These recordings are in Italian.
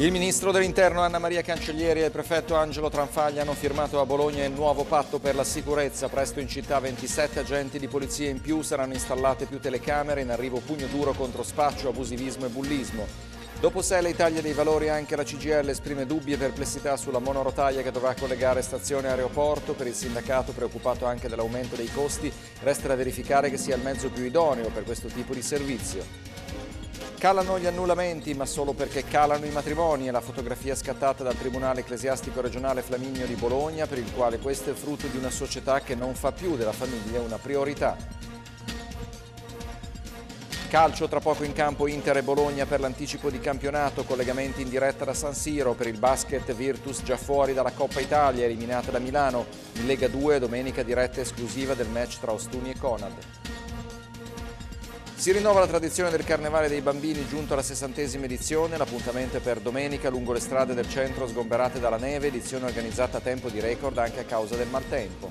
Il ministro dell'interno Anna Maria Cancellieri e il prefetto Angelo Tranfaglia hanno firmato a Bologna il nuovo patto per la sicurezza. Presto in città 27 agenti di polizia in più saranno installate più telecamere, in arrivo pugno duro contro spaccio, abusivismo e bullismo. Dopo sé l'Italia dei Valori anche la CGL esprime dubbi e perplessità sulla monorotaia che dovrà collegare stazione e aeroporto. Per il sindacato, preoccupato anche dell'aumento dei costi, resta da verificare che sia il mezzo più idoneo per questo tipo di servizio. Calano gli annullamenti, ma solo perché calano i matrimoni. È la fotografia scattata dal Tribunale Ecclesiastico Regionale Flaminio di Bologna, per il quale questo è frutto di una società che non fa più della famiglia una priorità. Calcio tra poco in campo Inter e Bologna per l'anticipo di campionato, collegamenti in diretta da San Siro per il basket Virtus già fuori dalla Coppa Italia, eliminata da Milano, in Lega 2 domenica diretta esclusiva del match tra Ostuni e Conad. Si rinnova la tradizione del Carnevale dei Bambini giunto alla sessantesima edizione, l'appuntamento è per domenica lungo le strade del centro sgomberate dalla neve, edizione organizzata a tempo di record anche a causa del maltempo.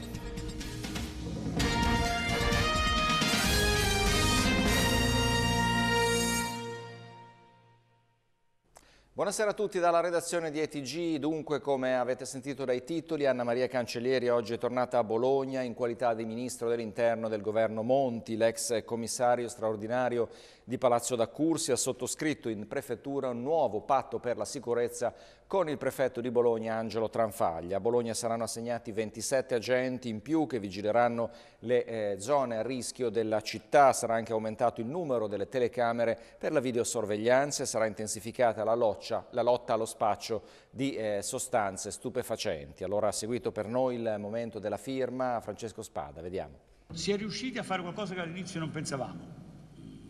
Buonasera a tutti dalla redazione di ETG. Dunque, come avete sentito dai titoli, Anna Maria Cancellieri oggi è tornata a Bologna in qualità di Ministro dell'Interno del Governo Monti. L'ex commissario straordinario di Palazzo da Cursi ha sottoscritto in prefettura un nuovo patto per la sicurezza con il prefetto di Bologna Angelo Tranfaglia. A Bologna saranno assegnati 27 agenti in più che vigileranno le eh, zone a rischio della città. Sarà anche aumentato il numero delle telecamere per la videosorveglianza e sarà intensificata la, loccia, la lotta allo spaccio di eh, sostanze stupefacenti. Allora ha seguito per noi il momento della firma Francesco Spada. Vediamo. Si è riusciti a fare qualcosa che all'inizio non pensavamo.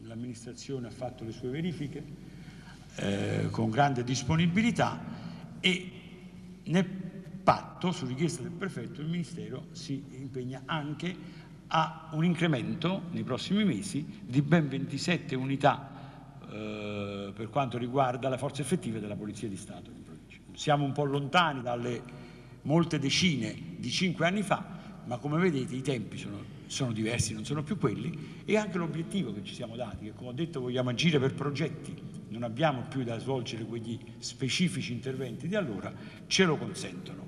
L'amministrazione ha fatto le sue verifiche eh, con grande disponibilità e nel patto, su richiesta del prefetto, il Ministero si impegna anche a un incremento nei prossimi mesi di ben 27 unità eh, per quanto riguarda la forza effettiva della Polizia di Stato Siamo un po' lontani dalle molte decine di cinque anni fa, ma come vedete i tempi sono, sono diversi, non sono più quelli, e anche l'obiettivo che ci siamo dati, che come ho detto vogliamo agire per progetti non abbiamo più da svolgere quegli specifici interventi di allora, ce lo consentono.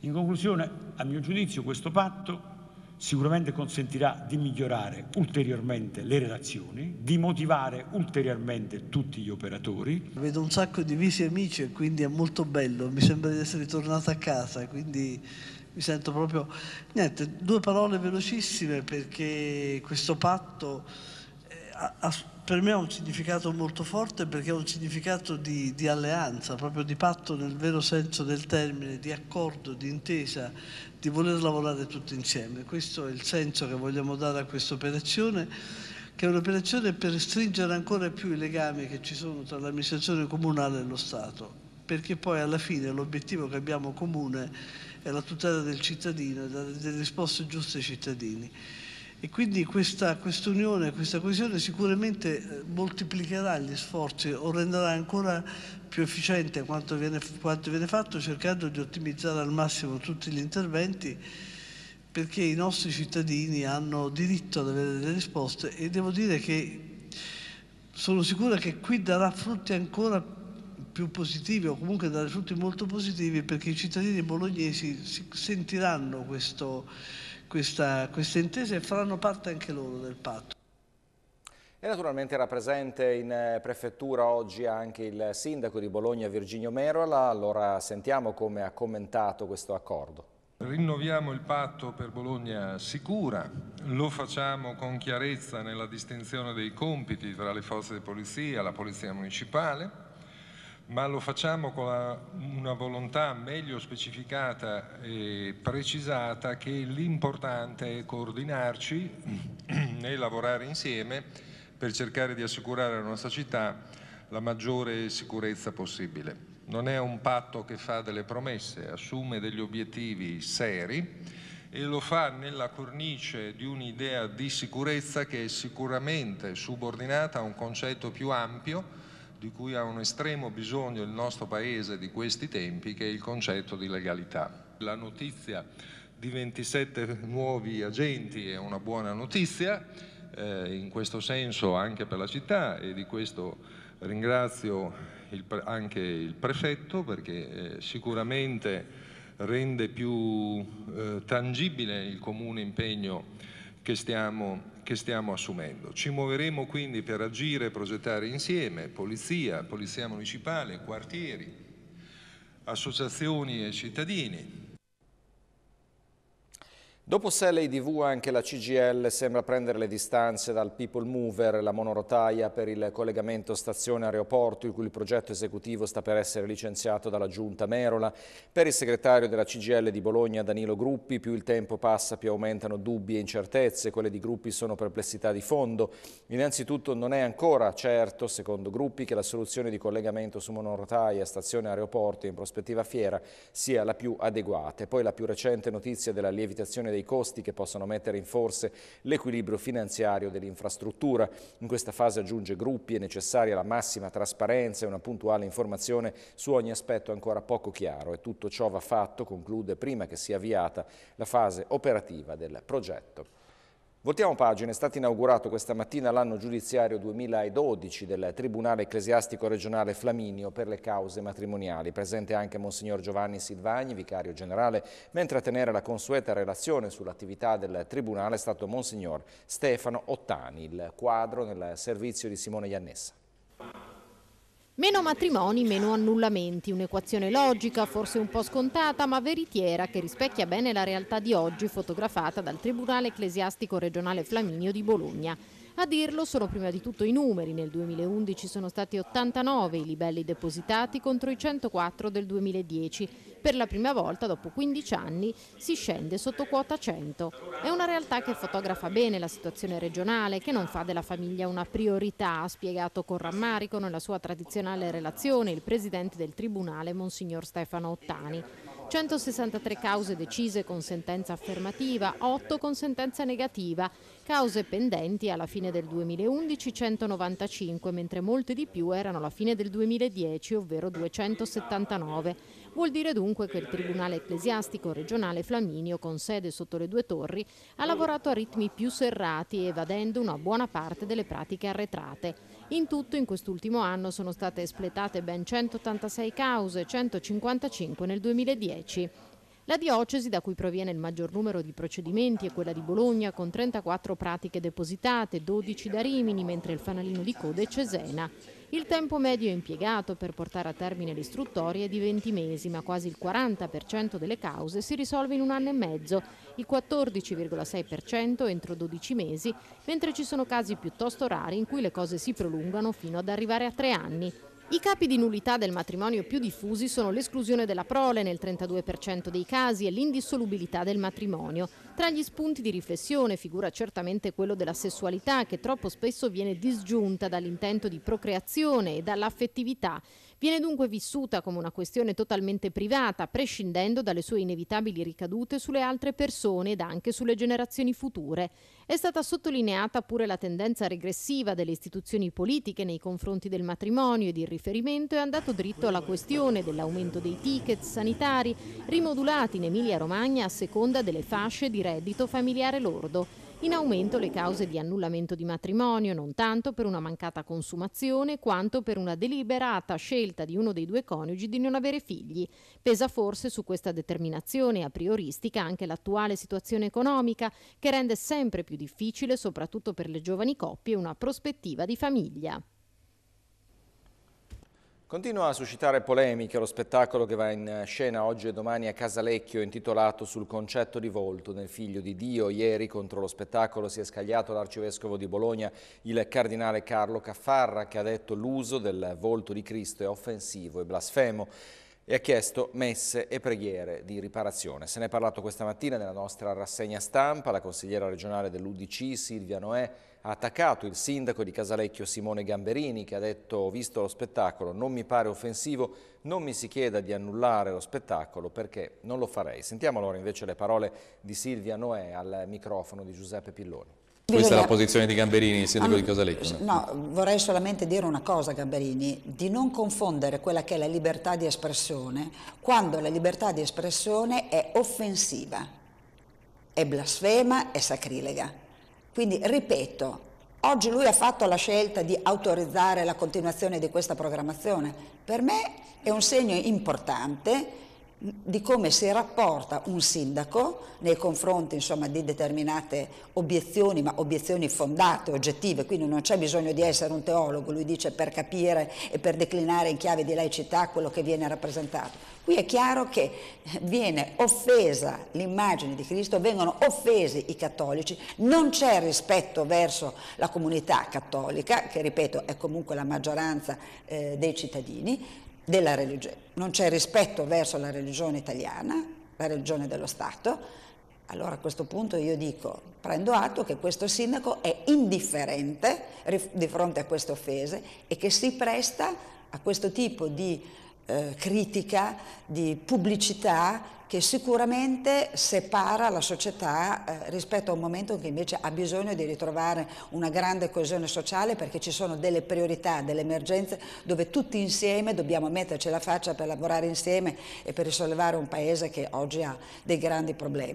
In conclusione, a mio giudizio, questo patto sicuramente consentirà di migliorare ulteriormente le relazioni, di motivare ulteriormente tutti gli operatori. Vedo un sacco di visi amici e quindi è molto bello, mi sembra di essere tornato a casa, quindi mi sento proprio... Niente, due parole velocissime perché questo patto ha, per me ha un significato molto forte perché ha un significato di, di, alleanza, proprio di patto nel vero senso del termine, di accordo, di intesa, di voler lavorare tutti insieme. Questo è il senso che vogliamo dare a questa operazione, che è un'operazione per stringere ancora più i legami che ci sono tra l'amministrazione comunale e lo Stato, perché poi alla fine l'obiettivo che abbiamo comune è la tutela del cittadino e dare delle risposte giuste ai cittadini. E quindi questa quest unione, questa coesione sicuramente eh, moltiplicherà gli sforzi o renderà ancora più efficiente quanto viene, quanto viene fatto cercando di ottimizzare al massimo tutti gli interventi perché i nostri cittadini hanno diritto ad avere delle risposte e devo dire che sono sicura che qui darà frutti ancora più positivi o comunque darà frutti molto positivi perché i cittadini bolognesi sentiranno questo questa, questa intesa e faranno parte anche loro del patto. E naturalmente era presente in eh, prefettura oggi anche il sindaco di Bologna Virginio Merola, allora sentiamo come ha commentato questo accordo. Rinnoviamo il patto per Bologna sicura, lo facciamo con chiarezza nella distinzione dei compiti tra le forze di polizia e la polizia municipale, ma lo facciamo con la, una volontà meglio specificata e precisata che l'importante è coordinarci e lavorare insieme per cercare di assicurare alla nostra città la maggiore sicurezza possibile. Non è un patto che fa delle promesse, assume degli obiettivi seri e lo fa nella cornice di un'idea di sicurezza che è sicuramente subordinata a un concetto più ampio di cui ha un estremo bisogno il nostro Paese di questi tempi, che è il concetto di legalità. La notizia di 27 nuovi agenti è una buona notizia, eh, in questo senso anche per la città e di questo ringrazio il, anche il prefetto perché eh, sicuramente rende più eh, tangibile il comune impegno che stiamo, che stiamo assumendo. Ci muoveremo quindi per agire e progettare insieme, polizia, polizia municipale, quartieri, associazioni e cittadini, Dopo Sele IDV anche la CGL sembra prendere le distanze dal People Mover, la monorotaia per il collegamento stazione-aeroporto, il cui progetto esecutivo sta per essere licenziato dalla Giunta Merola. Per il segretario della CGL di Bologna, Danilo Gruppi, più il tempo passa più aumentano dubbi e incertezze, quelle di Gruppi sono perplessità di fondo. Innanzitutto non è ancora certo, secondo Gruppi, che la soluzione di collegamento su monorotaia, stazione-aeroporto in prospettiva fiera sia la più adeguata. E poi la più recente notizia della lievitazione dei dei costi che possono mettere in forse l'equilibrio finanziario dell'infrastruttura. In questa fase aggiunge gruppi è necessaria la massima trasparenza e una puntuale informazione su ogni aspetto ancora poco chiaro e tutto ciò va fatto, conclude, prima che sia avviata la fase operativa del progetto. Voltiamo pagina, è stato inaugurato questa mattina l'anno giudiziario 2012 del Tribunale Ecclesiastico Regionale Flaminio per le cause matrimoniali. Presente anche Monsignor Giovanni Silvagni, vicario generale, mentre a tenere la consueta relazione sull'attività del Tribunale è stato Monsignor Stefano Ottani, il quadro nel servizio di Simone Iannessa. Meno matrimoni, meno annullamenti, un'equazione logica, forse un po' scontata, ma veritiera che rispecchia bene la realtà di oggi fotografata dal Tribunale Ecclesiastico Regionale Flaminio di Bologna. A dirlo sono prima di tutto i numeri. Nel 2011 sono stati 89 i livelli depositati contro i 104 del 2010. Per la prima volta, dopo 15 anni, si scende sotto quota 100. È una realtà che fotografa bene la situazione regionale, che non fa della famiglia una priorità, ha spiegato con rammarico nella sua tradizionale relazione il presidente del Tribunale, Monsignor Stefano Ottani. 163 cause decise con sentenza affermativa, 8 con sentenza negativa, cause pendenti alla fine del 2011 195, mentre molte di più erano alla fine del 2010, ovvero 279. Vuol dire dunque che il Tribunale ecclesiastico regionale Flaminio, con sede sotto le due torri, ha lavorato a ritmi più serrati, evadendo una buona parte delle pratiche arretrate. In tutto in quest'ultimo anno sono state espletate ben 186 cause, 155 nel 2010. La diocesi da cui proviene il maggior numero di procedimenti è quella di Bologna con 34 pratiche depositate, 12 da Rimini, mentre il fanalino di coda è Cesena. Il tempo medio impiegato per portare a termine l'istruttoria è di 20 mesi, ma quasi il 40% delle cause si risolve in un anno e mezzo, il 14,6% entro 12 mesi, mentre ci sono casi piuttosto rari in cui le cose si prolungano fino ad arrivare a tre anni. I capi di nullità del matrimonio più diffusi sono l'esclusione della prole nel 32% dei casi e l'indissolubilità del matrimonio. Tra gli spunti di riflessione figura certamente quello della sessualità che troppo spesso viene disgiunta dall'intento di procreazione e dall'affettività. Viene dunque vissuta come una questione totalmente privata, prescindendo dalle sue inevitabili ricadute sulle altre persone ed anche sulle generazioni future. È stata sottolineata pure la tendenza regressiva delle istituzioni politiche nei confronti del matrimonio e il riferimento è andato dritto alla questione dell'aumento dei ticket sanitari, rimodulati in Emilia-Romagna a seconda delle fasce di reddito familiare lordo. In aumento le cause di annullamento di matrimonio, non tanto per una mancata consumazione quanto per una deliberata scelta di uno dei due coniugi di non avere figli. Pesa forse su questa determinazione a prioristica anche l'attuale situazione economica che rende sempre più difficile, soprattutto per le giovani coppie, una prospettiva di famiglia. Continua a suscitare polemiche lo spettacolo che va in scena oggi e domani a Casalecchio intitolato Sul concetto di volto nel figlio di Dio. Ieri contro lo spettacolo si è scagliato l'arcivescovo di Bologna, il cardinale Carlo Caffarra, che ha detto l'uso del volto di Cristo è offensivo e blasfemo e ha chiesto messe e preghiere di riparazione. Se ne è parlato questa mattina nella nostra rassegna stampa, la consigliera regionale dell'Udc Silvia Noè ha attaccato il sindaco di Casalecchio Simone Gamberini che ha detto visto lo spettacolo non mi pare offensivo, non mi si chieda di annullare lo spettacolo perché non lo farei. Sentiamo allora invece le parole di Silvia Noè al microfono di Giuseppe Pilloni. Bisogna... Questa è la posizione di Gamberini, il sindaco ah, di Casalecchio. No, vorrei solamente dire una cosa, Gamberini, di non confondere quella che è la libertà di espressione quando la libertà di espressione è offensiva, è blasfema, è sacrilega. Quindi, ripeto, oggi lui ha fatto la scelta di autorizzare la continuazione di questa programmazione. Per me è un segno importante di come si rapporta un sindaco nei confronti insomma, di determinate obiezioni, ma obiezioni fondate, oggettive, quindi non c'è bisogno di essere un teologo, lui dice per capire e per declinare in chiave di laicità quello che viene rappresentato. Qui è chiaro che viene offesa l'immagine di Cristo, vengono offesi i cattolici, non c'è rispetto verso la comunità cattolica, che ripeto è comunque la maggioranza eh, dei cittadini, della religione, non c'è rispetto verso la religione italiana, la religione dello Stato, allora a questo punto io dico, prendo atto che questo sindaco è indifferente di fronte a queste offese e che si presta a questo tipo di eh, critica, di pubblicità che sicuramente separa la società eh, rispetto a un momento che invece ha bisogno di ritrovare una grande coesione sociale perché ci sono delle priorità, delle emergenze dove tutti insieme dobbiamo metterci la faccia per lavorare insieme e per risollevare un paese che oggi ha dei grandi problemi.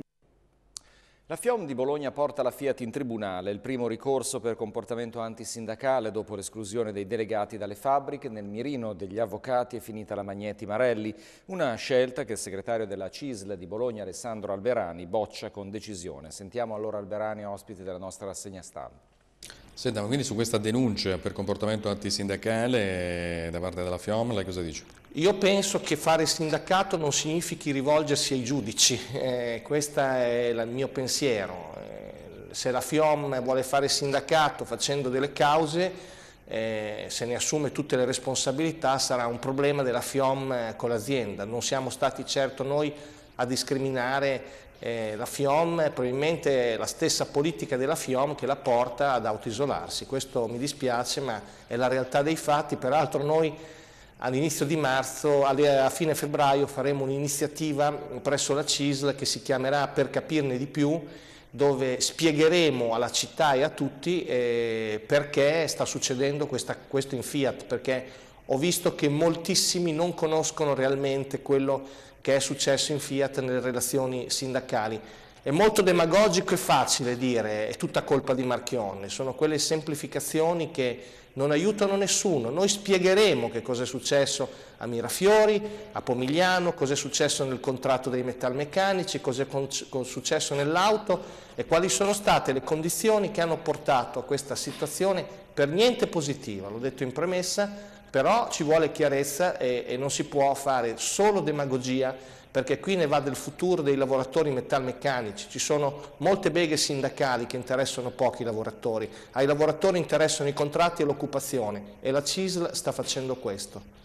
La FIOM di Bologna porta la Fiat in tribunale, il primo ricorso per comportamento antisindacale dopo l'esclusione dei delegati dalle fabbriche, nel mirino degli avvocati è finita la Magneti Marelli, una scelta che il segretario della CISL di Bologna Alessandro Alberani boccia con decisione. Sentiamo allora Alberani ospite della nostra rassegna stampa. Senta, quindi su questa denuncia per comportamento antisindacale eh, da parte della FIOM, lei cosa dice? Io penso che fare sindacato non significhi rivolgersi ai giudici, eh, questo è il mio pensiero. Eh, se la FIOM vuole fare sindacato facendo delle cause, eh, se ne assume tutte le responsabilità, sarà un problema della FIOM con l'azienda. Non siamo stati certo noi a discriminare eh, la FIOM è probabilmente la stessa politica della FIOM che la porta ad autoisolarsi. Questo mi dispiace, ma è la realtà dei fatti. Peraltro noi all'inizio di marzo, a fine febbraio, faremo un'iniziativa presso la CISL che si chiamerà Per capirne di più, dove spiegheremo alla città e a tutti eh, perché sta succedendo questa, questo in Fiat, perché ho visto che moltissimi non conoscono realmente quello che è successo in Fiat nelle relazioni sindacali. È molto demagogico e facile dire è tutta colpa di Marchionne, sono quelle semplificazioni che non aiutano nessuno. Noi spiegheremo che cosa è successo a Mirafiori, a Pomigliano, cosa è successo nel contratto dei metalmeccanici, cosa è successo nell'auto e quali sono state le condizioni che hanno portato a questa situazione per niente positiva, l'ho detto in premessa, però ci vuole chiarezza e, e, non si può fare solo demagogia perché qui ne va del futuro dei lavoratori metalmeccanici, ci sono molte beghe sindacali che interessano pochi lavoratori, ai lavoratori interessano i contratti e l'occupazione e la CISL sta facendo questo.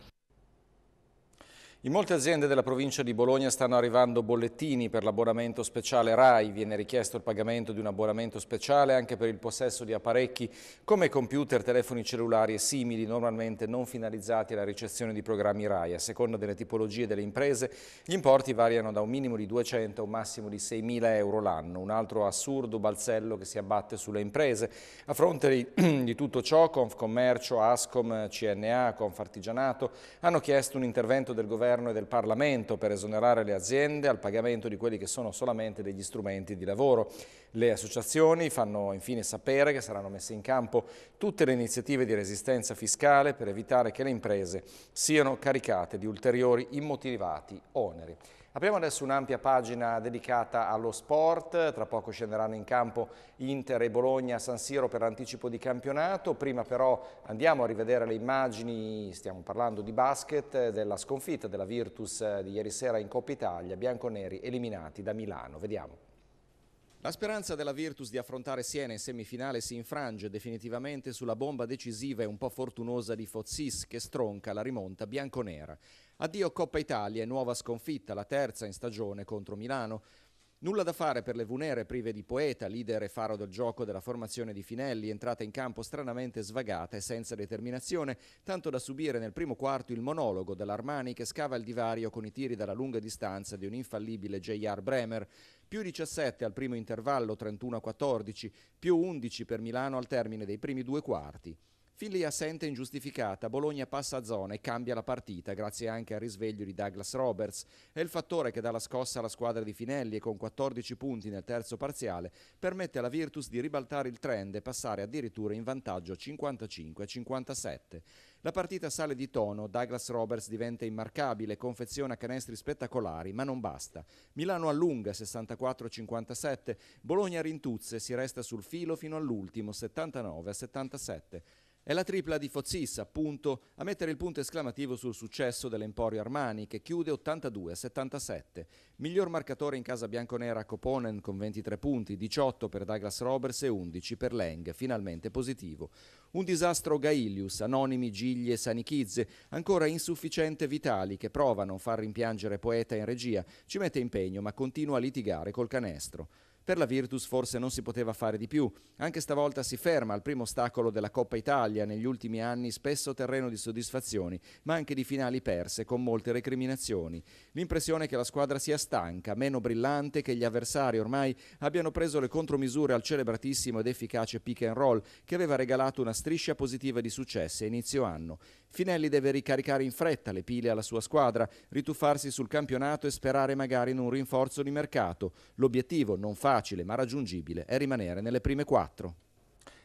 In molte aziende della provincia di Bologna stanno arrivando bollettini per l'abbonamento speciale RAI. Viene richiesto il pagamento di un abbonamento speciale anche per il possesso di apparecchi come computer, telefoni cellulari e simili, normalmente non finalizzati alla ricezione di programmi RAI. A seconda delle tipologie delle imprese, gli importi variano da un minimo di 200 a un massimo di 6.000 euro l'anno. Un altro assurdo balzello che si abbatte sulle imprese. A fronte di tutto ciò, Confcommercio, Ascom, CNA, Confartigianato hanno chiesto un intervento del governo governo e del Parlamento per esonerare le aziende al pagamento di quelli che sono solamente degli strumenti di lavoro. Le associazioni fanno infine sapere che saranno messe in campo tutte le iniziative di resistenza fiscale per evitare che le imprese siano caricate di ulteriori immotivati oneri. Apriamo adesso un'ampia pagina dedicata allo sport, tra poco scenderanno in campo Inter e Bologna San Siro per l'anticipo di campionato, prima però andiamo a rivedere le immagini, stiamo parlando di basket, della sconfitta della Virtus eh, di ieri sera in Coppa Italia, bianconeri eliminati da Milano, vediamo. La speranza della Virtus di affrontare Siena in semifinale si infrange definitivamente sulla bomba decisiva e un po' fortunosa di Fozzis che stronca la rimonta bianconera. Addio Coppa Italia e nuova sconfitta, la terza in stagione contro Milano. Nulla da fare per le Vunere prive di poeta, leader e faro del gioco della formazione di Finelli, entrata in campo stranamente svagata e senza determinazione, tanto da subire nel primo quarto il monologo dell'Armani che scava il divario con i tiri dalla lunga distanza di un infallibile J.R. Bremer. Più 17 al primo intervallo 31-14, più 11 per Milano al termine dei primi due quarti. Filia assente ingiustificata, Bologna passa a zona e cambia la partita grazie anche al risveglio di Douglas Roberts. È il fattore che dà la scossa alla squadra di Finelli e con 14 punti nel terzo parziale permette alla Virtus di ribaltare il trend e passare addirittura in vantaggio 55-57. La partita sale di tono, Douglas Roberts diventa immarcabile, confeziona canestri spettacolari, ma non basta. Milano allunga 64-57, Bologna rintuzze, e si resta sul filo fino all'ultimo 79-77. È la tripla di Fozis, appunto, a mettere il punto esclamativo sul successo dell'Emporio Armani, che chiude 82 a 77. Miglior marcatore in casa bianconera Coponen con 23 punti, 18 per Douglas Roberts e 11 per Leng, finalmente positivo. Un disastro Gailius, Anonimi, Gigli e Sanichizze, ancora insufficiente Vitali, che prova a non far rimpiangere Poeta in regia, ci mette impegno ma continua a litigare col canestro. Per la Virtus forse non si poteva fare di più. Anche stavolta si ferma al primo ostacolo della Coppa Italia, negli ultimi anni spesso terreno di soddisfazioni, ma anche di finali perse con molte recriminazioni. L'impressione è che la squadra sia stanca, meno brillante, che gli avversari ormai abbiano preso le contromisure al celebratissimo ed efficace pick and roll che aveva regalato una striscia positiva di successi a inizio anno. Finelli deve ricaricare in fretta le pile alla sua squadra, rituffarsi sul campionato e sperare magari in un rinforzo di mercato. L'obiettivo non fa facile ma raggiungibile è rimanere nelle prime quattro.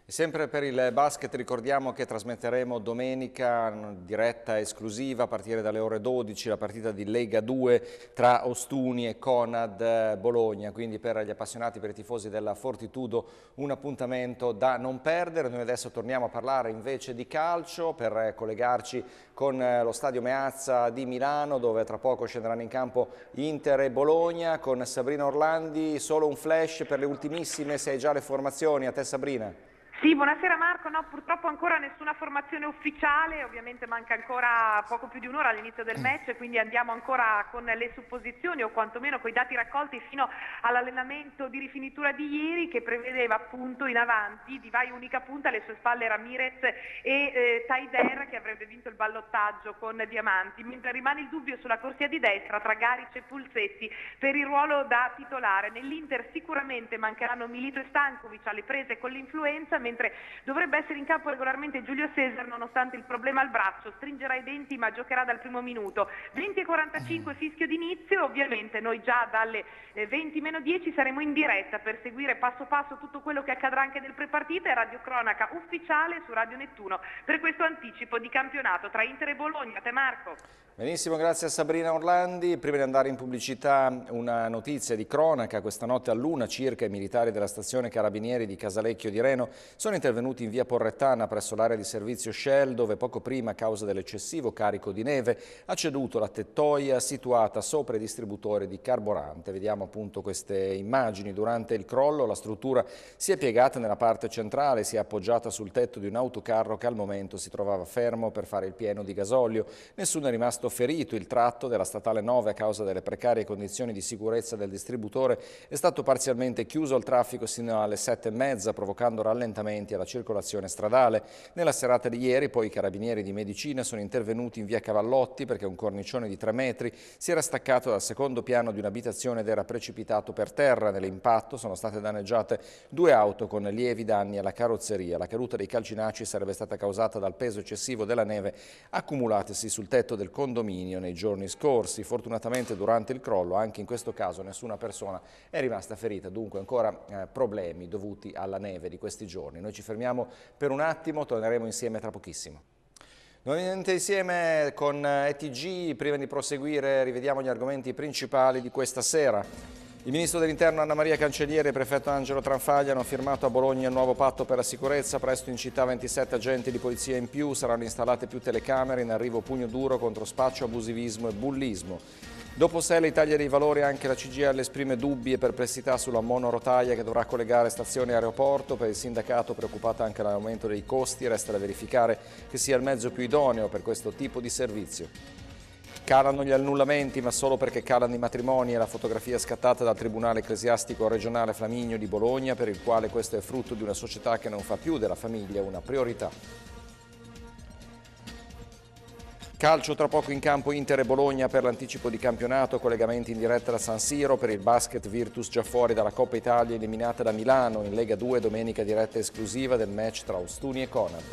Sempre per il basket ricordiamo che trasmetteremo domenica mm, diretta esclusiva a partire dalle ore 12 la partita di Lega 2 tra Ostuni e Conad eh, Bologna, quindi per gli appassionati, per i tifosi della Fortitudo un appuntamento da non perdere. Noi adesso torniamo a parlare invece di calcio per eh, collegarci con eh, lo stadio Meazza di Milano dove tra poco scenderanno in campo Inter e Bologna con Sabrina Orlandi. Solo un flash per le ultimissime, se hai già le formazioni, a te Sabrina. Sì, buonasera Marco, no, purtroppo ancora nessuna formazione ufficiale, ovviamente manca ancora poco più di un'ora all'inizio del mm. match, quindi andiamo ancora con le supposizioni o quantomeno con i dati raccolti fino all'allenamento di rifinitura di ieri che prevedeva appunto in avanti di vai unica punta alle sue spalle Ramirez e eh, Taider che avrebbe vinto il ballottaggio con Diamanti, mentre rimane il dubbio sulla corsia di destra tra Garic e Pulsetti per il ruolo da titolare. Nell'Inter sicuramente mancheranno Milito e Stankovic alle prese con l'influenza, mentre mentre dovrebbe essere in campo regolarmente Giulio Cesar nonostante il problema al braccio, stringerà i denti ma giocherà dal primo minuto. 20.45 mm. fischio d'inizio, ovviamente noi già dalle 20.10 eh, saremo in diretta per seguire passo passo tutto quello che accadrà anche nel prepartita e Radio Cronaca ufficiale su Radio Nettuno per questo anticipo di campionato tra Inter e Bologna. A Te Marco. Benissimo, grazie a Sabrina Orlandi. Prima di andare in pubblicità una notizia di cronaca. Questa notte a Luna circa i militari della stazione Carabinieri di Casalecchio di Reno sono intervenuti in via Porrettana presso l'area di servizio Shell dove poco prima a causa dell'eccessivo carico di neve ha ceduto la tettoia situata sopra i distributori di carburante. Vediamo appunto queste immagini. Durante il crollo la struttura si è piegata nella parte centrale, si è appoggiata sul tetto di un autocarro che al momento si trovava fermo per fare il pieno di gasolio. Nessuno è rimasto ferito, il tratto della statale 9 a causa delle precarie condizioni di sicurezza del distributore è stato parzialmente chiuso al traffico sino alle 7 e mezza provocando rallentamenti rallungamenti alla circolazione stradale. Nella serata di ieri poi i carabinieri di medicina sono intervenuti in via Cavallotti perché un cornicione di 3 metri si era staccato dal secondo piano di un'abitazione ed era precipitato per terra. Nell'impatto sono state danneggiate due auto con lievi danni alla carrozzeria. La caduta dei calcinaci sarebbe stata causata dal peso eccessivo della neve accumulatesi sul tetto del condominio nei giorni scorsi. Fortunatamente durante il crollo anche in questo caso nessuna persona è rimasta ferita, dunque ancora eh, problemi dovuti alla neve di questi giorni giorni. Noi ci fermiamo per un attimo, torneremo insieme tra pochissimo. Nuovamente insieme con ETG, prima di proseguire rivediamo gli argomenti principali di questa sera. Il ministro dell'interno Anna Maria Cancelliere e il prefetto Angelo Tranfaglia hanno firmato a Bologna il nuovo patto per la sicurezza, presto in città 27 agenti di polizia in più, saranno installate più telecamere, in arrivo pugno duro contro spaccio, abusivismo e bullismo. Dopo sé l'Italia dei Valori anche la CGL esprime dubbi e perplessità sulla monorotaia che dovrà collegare stazione e aeroporto. Per il sindacato preoccupata anche dall'aumento dei costi, resta da verificare che sia il mezzo più idoneo per questo tipo di servizio. Calano gli annullamenti, ma solo perché calano i matrimoni e la fotografia scattata dal Tribunale Ecclesiastico Regionale Flaminio di Bologna, per il quale questo è frutto di una società che non fa più della famiglia una priorità. Calcio tra poco in campo Inter e Bologna per l'anticipo di campionato, collegamenti in diretta da San Siro per il basket Virtus già fuori dalla Coppa Italia eliminata da Milano in Lega 2 domenica diretta esclusiva del match tra Ostuni e Conad.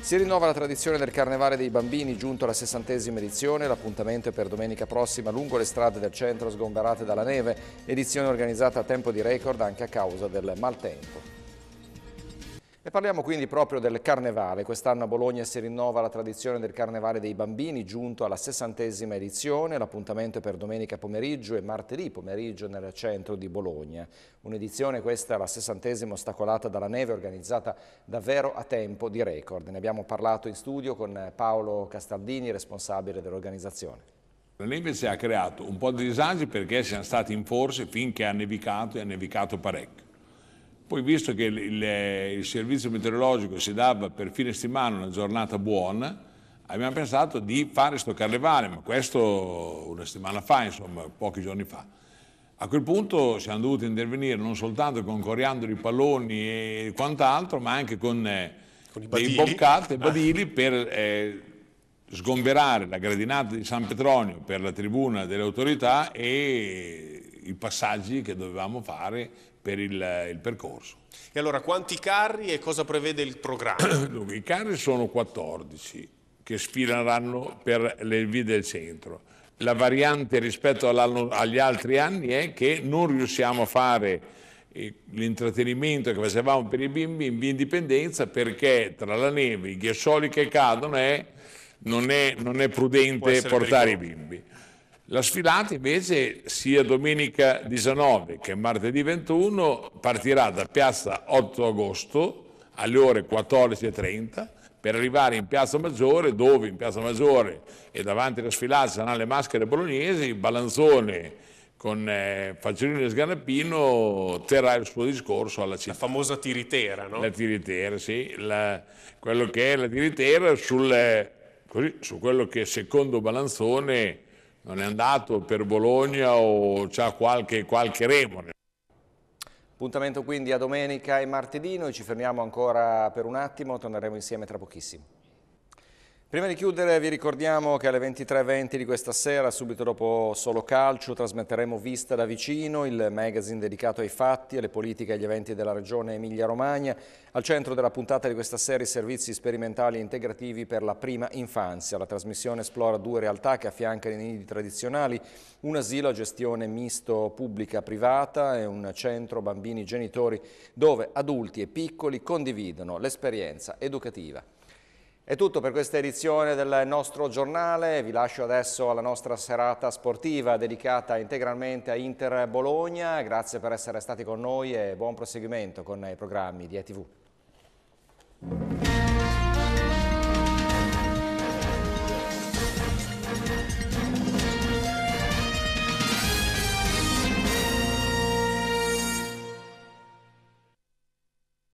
Si rinnova la tradizione del Carnevale dei Bambini giunto alla sessantesima edizione, l'appuntamento è per domenica prossima lungo le strade del centro sgomberate dalla neve, edizione organizzata a tempo di record anche a causa del maltempo. E parliamo quindi proprio del carnevale. Quest'anno a Bologna si rinnova la tradizione del carnevale dei bambini, giunto alla sessantesima edizione. L'appuntamento è per domenica pomeriggio e martedì pomeriggio nel centro di Bologna. Un'edizione questa, la sessantesima, ostacolata dalla neve, organizzata davvero a tempo di record. Ne abbiamo parlato in studio con Paolo Castaldini, responsabile dell'organizzazione. La neve si è creato un po' di disagi perché siamo stati in forze finché ha nevicato e ha nevicato parecchio poi visto che il, il, eh, servizio meteorologico si dava per fine settimana una giornata buona, abbiamo pensato di fare questo carnevale, ma questo una settimana fa, insomma, pochi giorni fa. A quel punto siamo dovuti intervenire non soltanto con coriandoli, palloni e quant'altro, ma anche con, eh, con dei boccati e badili per eh, sgomberare la gradinata di San Petronio per la tribuna delle autorità e i passaggi che dovevamo fare per il, il, percorso. E allora quanti carri e cosa prevede il programma? Dunque, I carri sono 14 che sfileranno per le vie del centro. La variante rispetto agli altri anni è che non riusciamo a fare eh, l'intrattenimento che facevamo per i bimbi in via indipendenza perché tra la neve, i ghiaccioli che cadono è, non, è, non, è, prudente portare pericolo. i bimbi. La sfilata invece sia domenica 19 che martedì 21 partirà da piazza 8 agosto alle ore 14.30 per arrivare in Piazza Maggiore, dove in Piazza Maggiore e davanti alla sfilata saranno le maschere bolognesi, Balanzone con eh, Fagiolino e Sganappino terrà il suo discorso alla città. La famosa tiritera, no? La tiritera, sì, la, quello che è la tiritera sul, eh, così, su quello che secondo Balanzone non è andato per Bologna o ha qualche, qualche remore. Appuntamento quindi a domenica e martedì, noi ci fermiamo ancora per un attimo, torneremo insieme tra pochissimo. Prima di chiudere vi ricordiamo che alle 23.20 di questa sera, subito dopo Solo Calcio, trasmetteremo Vista da Vicino, il magazine dedicato ai fatti, alle politiche e agli eventi della regione Emilia-Romagna. Al centro della puntata di questa serie servizi sperimentali e integrativi per la prima infanzia. La trasmissione esplora due realtà che affiancano i nidi tradizionali, un asilo a gestione misto pubblica-privata e un centro bambini-genitori dove adulti e piccoli condividono l'esperienza educativa. È tutto per questa edizione del nostro giornale, vi lascio adesso alla nostra serata sportiva dedicata integralmente a Inter Bologna, grazie per essere stati con noi e buon proseguimento con i programmi di ETV.